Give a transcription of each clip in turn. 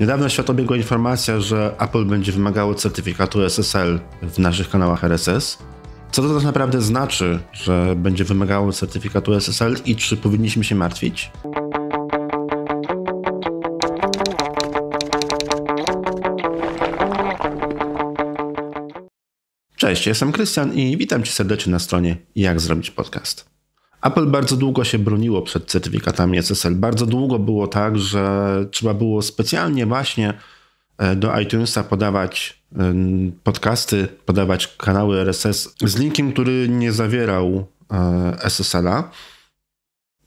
Niedawno świat obiegła informacja, że Apple będzie wymagało certyfikatu SSL w naszych kanałach RSS. Co to tak naprawdę znaczy, że będzie wymagało certyfikatu SSL i czy powinniśmy się martwić? Cześć, jestem Krystian i witam Cię serdecznie na stronie Jak zrobić podcast. Apple bardzo długo się broniło przed certyfikatami SSL. Bardzo długo było tak, że trzeba było specjalnie właśnie e, do iTunesa podawać podcasty, podawać kanały RSS z linkiem, który nie zawierał e, SSL-a,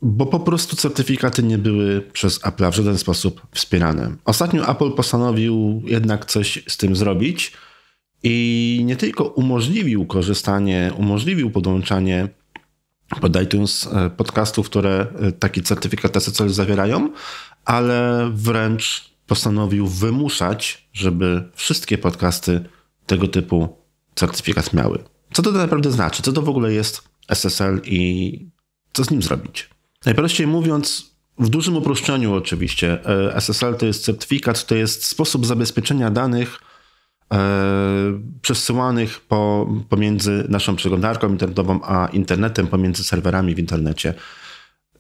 bo po prostu certyfikaty nie były przez Apple w żaden sposób wspierane. Ostatnio Apple postanowił jednak coś z tym zrobić i nie tylko umożliwił korzystanie, umożliwił podłączanie pod iTunes e, podcastów, które e, taki certyfikat SSL zawierają, ale wręcz postanowił wymuszać, żeby wszystkie podcasty tego typu certyfikat miały. Co to tak naprawdę znaczy? Co to w ogóle jest SSL i co z nim zrobić? Najprościej mówiąc, w dużym uproszczeniu oczywiście, e, SSL to jest certyfikat, to jest sposób zabezpieczenia danych E, przesyłanych po, pomiędzy naszą przeglądarką internetową a internetem, pomiędzy serwerami w internecie.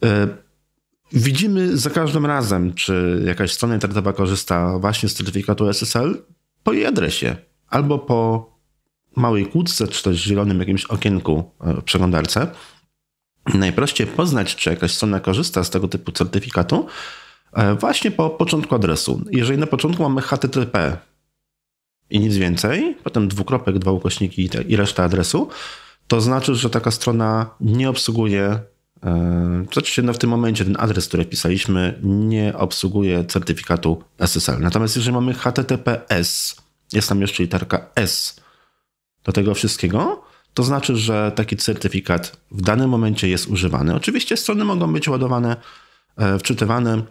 E, widzimy za każdym razem, czy jakaś strona internetowa korzysta właśnie z certyfikatu SSL po jej adresie, albo po małej kłódce, czy też zielonym jakimś okienku e, w przeglądarce. Najprościej poznać, czy jakaś strona korzysta z tego typu certyfikatu właśnie po początku adresu. Jeżeli na początku mamy HTTP i nic więcej, potem dwukropek, dwa ukośniki i, reszta adresu, to znaczy, że taka strona nie obsługuje, yy, znaczy się no w tym momencie ten adres, który pisaliśmy, nie obsługuje certyfikatu SSL. Natomiast jeżeli mamy HTTPS, jest tam jeszcze literka S do tego wszystkiego, to znaczy, że taki certyfikat w danym momencie jest używany. Oczywiście strony mogą być ładowane, e, wczytywane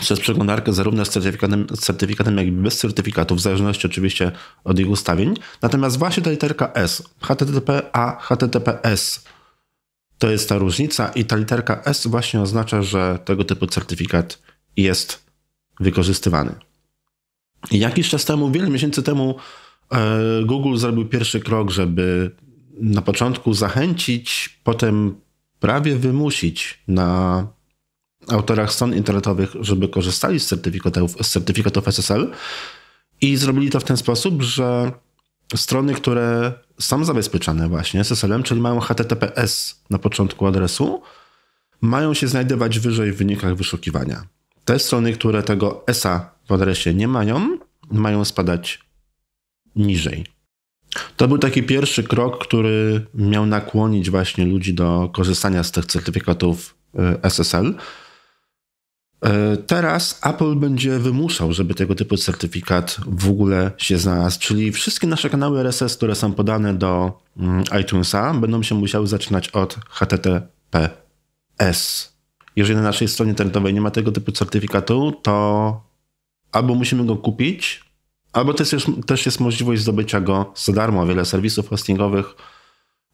przez przeglądarkę zarówno z certyfikatem, z certyfikatem, jak i bez certyfikatu, w zależności oczywiście od ich ustawień. Natomiast właśnie ta literka S, HTTP a HTTPS to jest ta różnica i ta literka S właśnie oznacza, że tego typu certyfikat jest wykorzystywany. Jakiś czas temu, wiele miesięcy temu, e, Google zrobił pierwszy krok, żeby na początku zachęcić, potem prawie wymusić na autorach stron internetowych, żeby korzystali z certyfikatów, z certyfikatów SSL i zrobili to w ten sposób, że strony, które są zabezpieczane właśnie SSL-em, czyli mają HTTPS na początku adresu, mają się znajdować wyżej w wynikach wyszukiwania. Te strony, które tego SA w adresie nie mają, mają spadać niżej. To był taki pierwszy krok, który miał nakłonić właśnie ludzi do korzystania z tych certyfikatów y, SSL. E, teraz Apple będzie wymuszał, żeby tego typu certyfikat w ogóle się znalazł, czyli wszystkie nasze kanały RSS, które są podane do mm, iTunesa, będą się musiały zaczynać od HTTPS. Jeżeli na naszej stronie internetowej nie ma tego typu certyfikatu, to albo musimy go kupić, albo też jest, też jest możliwość zdobycia go za darmo. Wiele serwisów hostingowych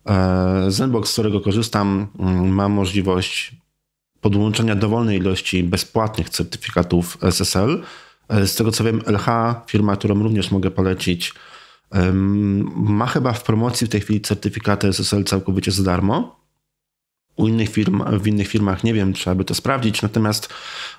e, Zenbox, z którego korzystam, mm, ma możliwość podłączenia dowolnej ilości bezpłatnych certyfikatów SSL. E, z tego co wiem, LH, firma, którą również mogę polecić, ma chyba w promocji w tej chwili certyfikaty SSL całkowicie za darmo. U innych firm, w innych firmach nie wiem, trzeba by to sprawdzić, natomiast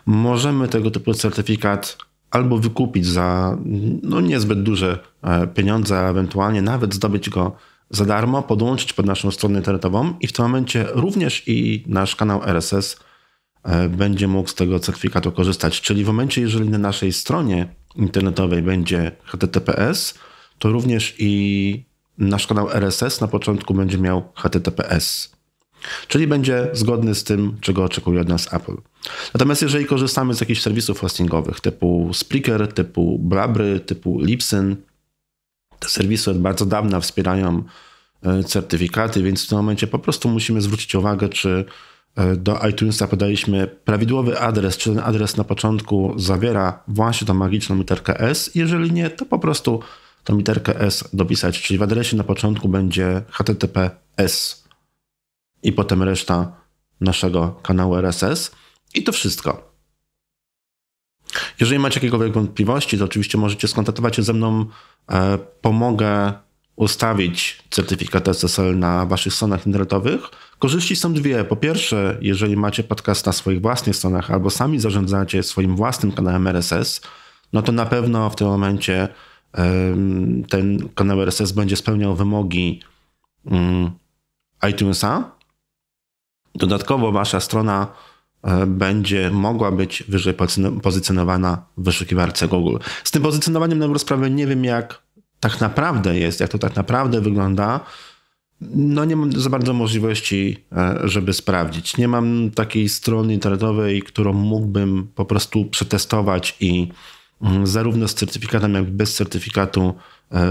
możemy tego typu certyfikat albo wykupić za no, niezbyt duże e, pieniądze, a ewentualnie nawet zdobyć go za darmo, podłączyć pod naszą stronę internetową i w tym momencie również i nasz kanał RSS E, będzie mógł z tego certyfikatu korzystać. Czyli w momencie, jeżeli na naszej stronie internetowej będzie HTTPS, to również i nasz kanał RSS na początku będzie miał HTTPS. Czyli będzie zgodny z tym, czego oczekuje od nas Apple. Natomiast jeżeli korzystamy z jakichś serwisów hostingowych typu Spreaker, typu Blabry, typu Libsyn, te serwisy od bardzo dawna wspierają e, certyfikaty, więc w tym momencie po prostu musimy zwrócić uwagę, czy E, do iTunesa podaliśmy prawidłowy adres, czy ten adres na początku zawiera właśnie tą magiczną literkę S. Jeżeli nie, to po prostu tą literkę S dopisać, czyli w adresie na początku będzie HTTPS i potem reszta naszego kanału RSS i to wszystko. Jeżeli macie jakiekolwiek wątpliwości, to oczywiście możecie skontaktować się ze mną. E, pomogę ustawić certyfikat SSL na waszych stronach internetowych. Korzyści są dwie. Po pierwsze, jeżeli macie podcast na swoich własnych stronach albo sami zarządzacie swoim własnym kanałem RSS, no to na pewno w tym momencie ten kanał RSS będzie spełniał wymogi mm, iTunesa. Dodatkowo wasza strona e, będzie mogła być wyżej pozycjonowana w wyszukiwarce Google. Z tym pozycjonowaniem na dobrą sprawę nie wiem jak tak naprawdę jest, jak to tak naprawdę wygląda, no nie mam za bardzo możliwości, e, żeby sprawdzić. Nie mam takiej strony internetowej, którą mógłbym po prostu przetestować i mm, zarówno z certyfikatem, jak i bez certyfikatu e,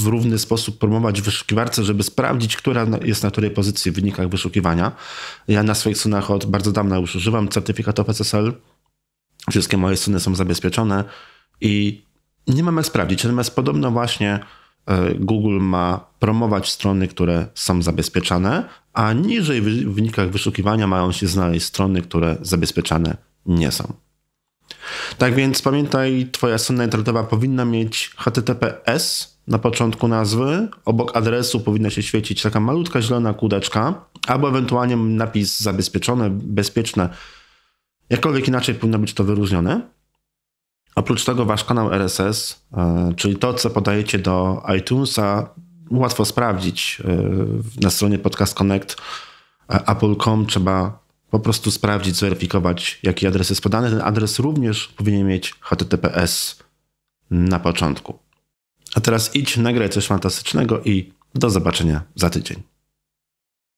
w równy sposób promować w wyszukiwarce, żeby sprawdzić, która jest na której pozycji w wynikach wyszukiwania. Ja na swoich stronach od bardzo dawna już używam certyfikatu SSL. Wszystkie moje strony są zabezpieczone i nie mam jak sprawdzić. Natomiast podobno właśnie e, Google ma promować strony, które są zabezpieczane, a niżej w wynikach wyszukiwania mają się znaleźć strony, które zabezpieczane nie są. Tak więc pamiętaj, twoja strona internetowa powinna mieć HTTPS na początku nazwy, obok adresu powinna się świecić taka malutka zielona kudeczka, albo ewentualnie napis zabezpieczone, bezpieczne. Jakkolwiek inaczej powinno być to wyróżnione oprócz tego wasz kanał RSS, e, czyli to, co podajecie do iTunesa, łatwo sprawdzić e, na stronie Podcast Connect apple.com trzeba po prostu sprawdzić, zweryfikować, jaki adres jest podany. Ten adres również powinien mieć HTTPS na początku. A teraz idź, nagraj coś fantastycznego i do zobaczenia za tydzień.